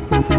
Thank you.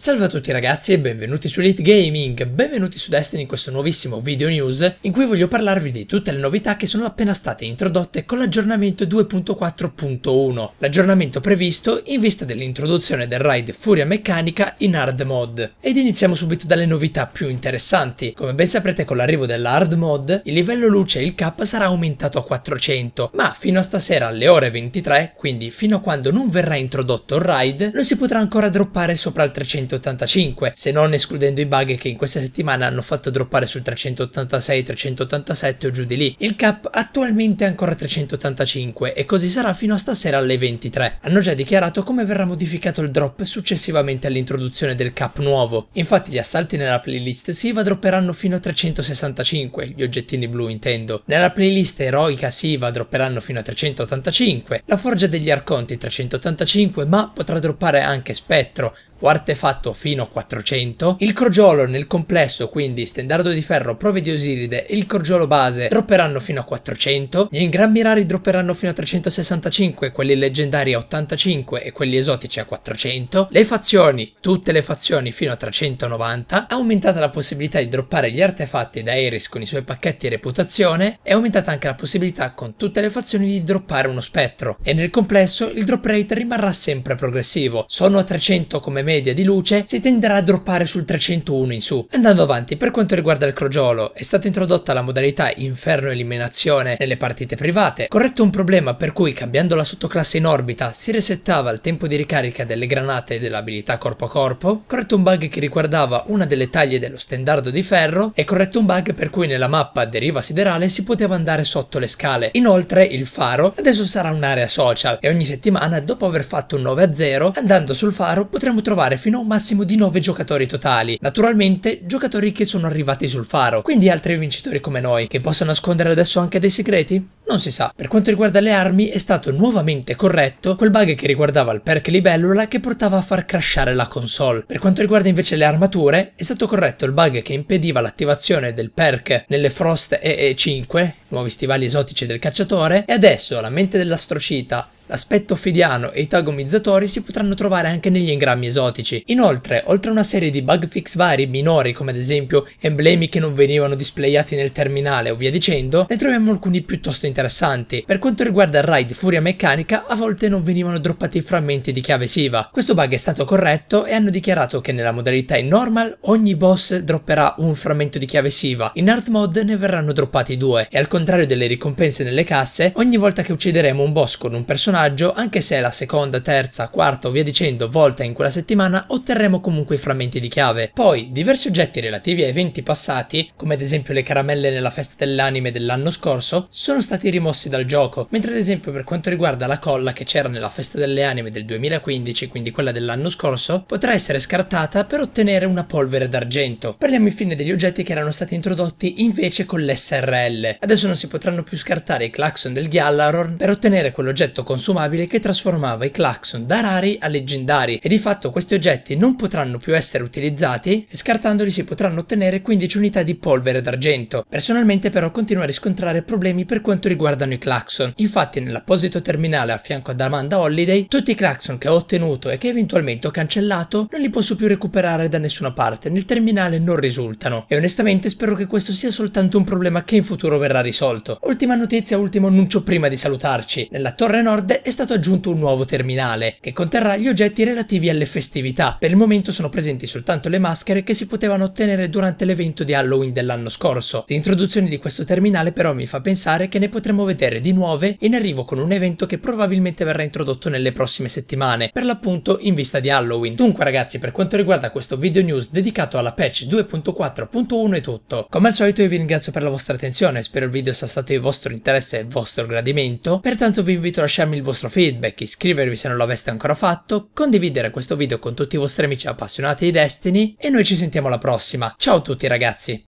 Salve a tutti ragazzi e benvenuti su Elite Gaming, benvenuti su Destiny in questo nuovissimo video news in cui voglio parlarvi di tutte le novità che sono appena state introdotte con l'aggiornamento 2.4.1, l'aggiornamento previsto in vista dell'introduzione del raid Furia Meccanica in Hard Mod. Ed iniziamo subito dalle novità più interessanti, come ben saprete con l'arrivo della Hard Mod il livello luce e il cap sarà aumentato a 400, ma fino a stasera alle ore 23, quindi fino a quando non verrà introdotto il raid, lo si potrà ancora droppare sopra il 300 385, se non escludendo i bug che in questa settimana hanno fatto droppare sul 386, 387 o giù di lì. Il cap attualmente è ancora 385 e così sarà fino a stasera alle 23. Hanno già dichiarato come verrà modificato il drop successivamente all'introduzione del cap nuovo. Infatti gli assalti nella playlist Siva dropperanno fino a 365, gli oggettini blu intendo. Nella playlist eroica Siva dropperanno fino a 385, la forgia degli arconti 385 ma potrà droppare anche Spettro, o artefatto fino a 400, il crogiolo nel complesso quindi standardo di ferro, prove di Osiride e il crogiolo base dropperanno fino a 400, gli ingrammi rari dropperanno fino a 365, quelli leggendari a 85 e quelli esotici a 400, le fazioni, tutte le fazioni fino a 390, è aumentata la possibilità di droppare gli artefatti da Eris con i suoi pacchetti e reputazione, è aumentata anche la possibilità con tutte le fazioni di droppare uno spettro e nel complesso il drop rate rimarrà sempre progressivo, sono a 300 come media di luce si tenderà a droppare sul 301 in su. Andando avanti, per quanto riguarda il crogiolo, è stata introdotta la modalità inferno eliminazione nelle partite private, corretto un problema per cui cambiando la sottoclasse in orbita si resettava il tempo di ricarica delle granate e dell'abilità corpo a corpo, corretto un bug che riguardava una delle taglie dello standardo di ferro e corretto un bug per cui nella mappa deriva siderale si poteva andare sotto le scale. Inoltre il faro adesso sarà un'area social e ogni settimana dopo aver fatto un 9 a 0 andando sul faro potremo trovare trovare fino a un massimo di 9 giocatori totali, naturalmente giocatori che sono arrivati sul faro, quindi altri vincitori come noi, che possono nascondere adesso anche dei segreti? Non si sa. Per quanto riguarda le armi, è stato nuovamente corretto quel bug che riguardava il perk libellula che portava a far crashare la console. Per quanto riguarda invece le armature, è stato corretto il bug che impediva l'attivazione del perk nelle Frost EE5, nuovi stivali esotici del cacciatore, e adesso la mente dell'astrocita L'aspetto ofidiano e i tagomizzatori si potranno trovare anche negli engrammi esotici. Inoltre, oltre a una serie di bug fix vari minori come ad esempio emblemi che non venivano displayati nel terminale o via dicendo, ne troviamo alcuni piuttosto interessanti. Per quanto riguarda il raid Furia Meccanica, a volte non venivano droppati frammenti di chiave SIVA. Questo bug è stato corretto e hanno dichiarato che nella modalità in normal ogni boss dropperà un frammento di chiave SIVA, in hard mode ne verranno droppati due e al contrario delle ricompense nelle casse, ogni volta che uccideremo un boss con un personaggio personaggio, anche se è la seconda, terza, quarta o via dicendo volta in quella settimana, otterremo comunque i frammenti di chiave. Poi, diversi oggetti relativi a eventi passati, come ad esempio le caramelle nella festa dell'anime dell'anno scorso, sono stati rimossi dal gioco, mentre ad esempio per quanto riguarda la colla che c'era nella festa delle anime del 2015, quindi quella dell'anno scorso, potrà essere scartata per ottenere una polvere d'argento. Parliamo infine degli oggetti che erano stati introdotti invece con l'SRL. Adesso non si potranno più scartare i clacson del Gjallarorn per ottenere quell'oggetto consumato consumabile che trasformava i clacson da rari a leggendari e di fatto questi oggetti non potranno più essere utilizzati e scartandoli si potranno ottenere 15 unità di polvere d'argento. Personalmente però continuo a riscontrare problemi per quanto riguardano i clacson. Infatti nell'apposito terminale a fianco ad Amanda Holiday tutti i clacson che ho ottenuto e che eventualmente ho cancellato non li posso più recuperare da nessuna parte, nel terminale non risultano e onestamente spero che questo sia soltanto un problema che in futuro verrà risolto. Ultima notizia, ultimo annuncio prima di salutarci. Nella torre nord è stato aggiunto un nuovo terminale, che conterrà gli oggetti relativi alle festività. Per il momento sono presenti soltanto le maschere che si potevano ottenere durante l'evento di Halloween dell'anno scorso. L'introduzione di questo terminale però mi fa pensare che ne potremo vedere di nuove in arrivo con un evento che probabilmente verrà introdotto nelle prossime settimane, per l'appunto in vista di Halloween. Dunque ragazzi, per quanto riguarda questo video news dedicato alla patch 2.4.1 è tutto. Come al solito io vi ringrazio per la vostra attenzione, spero il video sia stato di vostro interesse e vostro gradimento, pertanto vi invito a lasciarmi il vostro vostro feedback, iscrivervi se non l'aveste ancora fatto, condividere questo video con tutti i vostri amici appassionati di Destiny e noi ci sentiamo alla prossima. Ciao a tutti ragazzi!